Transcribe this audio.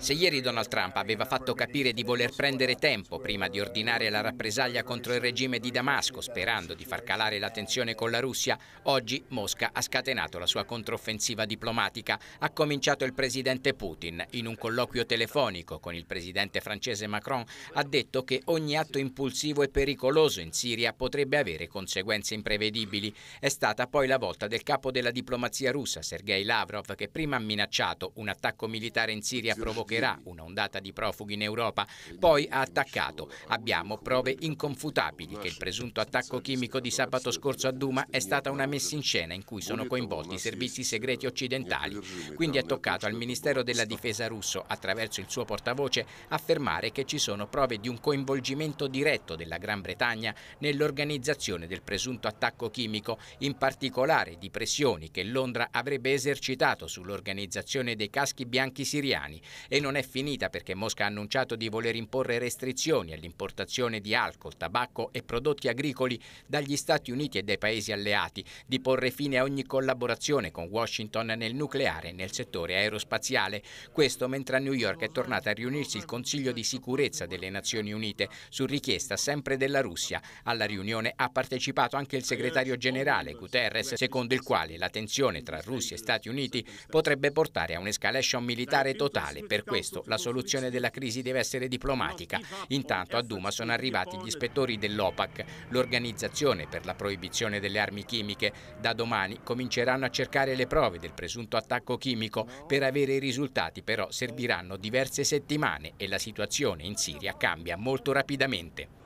Se ieri Donald Trump aveva fatto capire di voler prendere tempo prima di ordinare la rappresaglia contro il regime di Damasco, sperando di far calare la tensione con la Russia, oggi Mosca ha scatenato la sua controffensiva diplomatica. Ha cominciato il presidente Putin. In un colloquio telefonico con il presidente francese Macron ha detto che ogni atto impulsivo e pericoloso in Siria potrebbe avere conseguenze imprevedibili. È stata poi la volta del capo della diplomazia russa, Sergei Lavrov, che prima ha minacciato un attacco militare in Siria provocato provocherà un'ondata di profughi in Europa. Poi ha attaccato. Abbiamo prove inconfutabili che il presunto attacco chimico di sabato scorso a Duma è stata una messa in scena in cui sono coinvolti i servizi segreti occidentali. Quindi è toccato al Ministero della Difesa russo, attraverso il suo portavoce, affermare che ci sono prove di un coinvolgimento diretto della Gran Bretagna nell'organizzazione del presunto attacco chimico, in particolare di pressioni che Londra avrebbe esercitato sull'organizzazione dei caschi bianchi siriani e e non è finita perché Mosca ha annunciato di voler imporre restrizioni all'importazione di alcol, tabacco e prodotti agricoli dagli Stati Uniti e dai paesi alleati, di porre fine a ogni collaborazione con Washington nel nucleare e nel settore aerospaziale. Questo mentre a New York è tornata a riunirsi il Consiglio di sicurezza delle Nazioni Unite, su richiesta sempre della Russia. Alla riunione ha partecipato anche il segretario generale Guterres, secondo il quale la tensione tra Russia e Stati Uniti potrebbe portare a un'escalation militare totale per questo la soluzione della crisi deve essere diplomatica. Intanto a Duma sono arrivati gli ispettori dell'OPAC, l'organizzazione per la proibizione delle armi chimiche. Da domani cominceranno a cercare le prove del presunto attacco chimico. Per avere i risultati però serviranno diverse settimane e la situazione in Siria cambia molto rapidamente.